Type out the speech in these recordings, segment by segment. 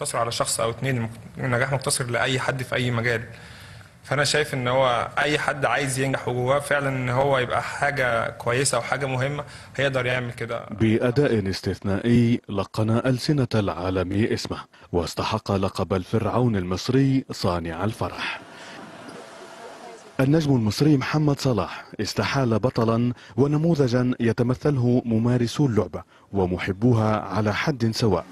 مقتصر على شخص او اثنين النجاح مقتصر لاي حد في اي مجال فانا شايف ان هو اي حد عايز ينجح وجواه فعلا ان هو يبقى حاجه كويسه وحاجه مهمه هيقدر يعمل كده باداء استثنائي لقن السنه العالم اسمه واستحق لقب الفرعون المصري صانع الفرح النجم المصري محمد صلاح استحال بطلا ونموذجا يتمثله ممارسو اللعبه ومحبوها على حد سواء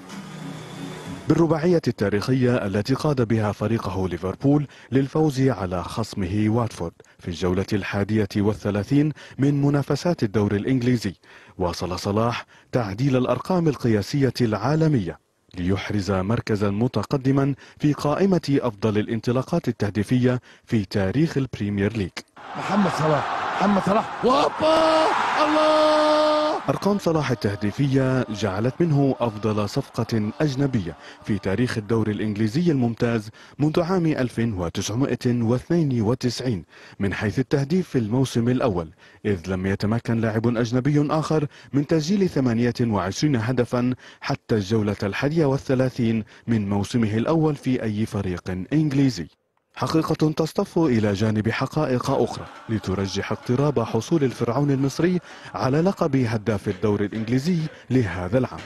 بالرباعية التاريخية التي قاد بها فريقه ليفربول للفوز على خصمه واتفورد في الجولة الحادية والثلاثين من منافسات الدور الإنجليزي واصل صلاح تعديل الأرقام القياسية العالمية ليحرز مركزا متقدما في قائمة أفضل الانطلاقات التهديفية في تاريخ البريمير ليج محمد صلاح محمد صلاح وابا الله أرقام صلاح التهديفية جعلت منه أفضل صفقة أجنبية في تاريخ الدوري الإنجليزي الممتاز منذ عام 1992 من حيث التهديف في الموسم الأول إذ لم يتمكن لاعب أجنبي آخر من تسجيل 28 هدفا حتى الجولة الحادية والثلاثين من موسمه الأول في أي فريق إنجليزي حقيقة تصطف إلى جانب حقائق أخرى لترجح اقتراب حصول الفرعون المصري على لقب هداف الدور الإنجليزي لهذا العام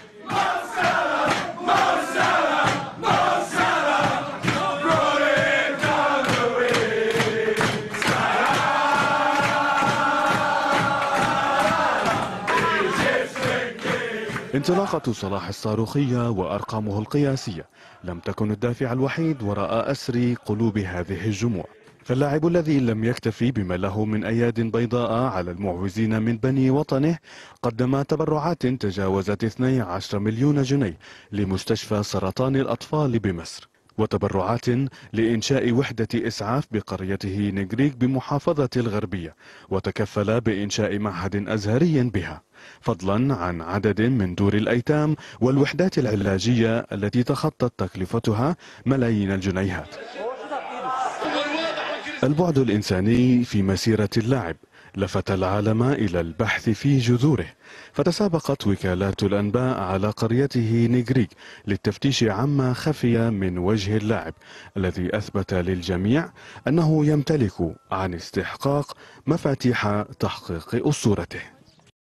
انطلاقة صلاح الصاروخية وأرقامه القياسية لم تكن الدافع الوحيد وراء أسر قلوب هذه الجموع فاللاعب الذي لم يكتفي بما له من أياد بيضاء على المعوزين من بني وطنه قدم تبرعات تجاوزت 12 مليون جنيه لمستشفى سرطان الأطفال بمصر وتبرعات لإنشاء وحدة إسعاف بقريته نجريك بمحافظة الغربية وتكفل بإنشاء معهد أزهري بها فضلا عن عدد من دور الأيتام والوحدات العلاجية التي تخطت تكلفتها ملايين الجنيهات البعد الإنساني في مسيرة اللاعب لفت العالم إلى البحث في جذوره فتسابقت وكالات الأنباء على قريته نيغريك للتفتيش عما خفي من وجه اللاعب الذي أثبت للجميع أنه يمتلك عن استحقاق مفاتيح تحقيق أسطورته